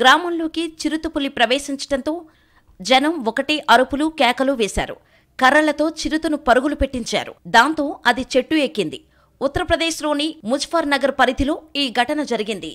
గ్రామంలోకి చిరుతపులి ప్రవేశించడంతో జనం ఒకటి అరుపులు కేకలు వేశారు కర్రలతో చిరుతను పరుగులు పెట్టించారు దాంతో అది చెట్టు ఎక్కింది ఉత్తరప్రదేశ్లోని ముజఫర్ నగర్ పరిధిలో ఈ ఘటన జరిగింది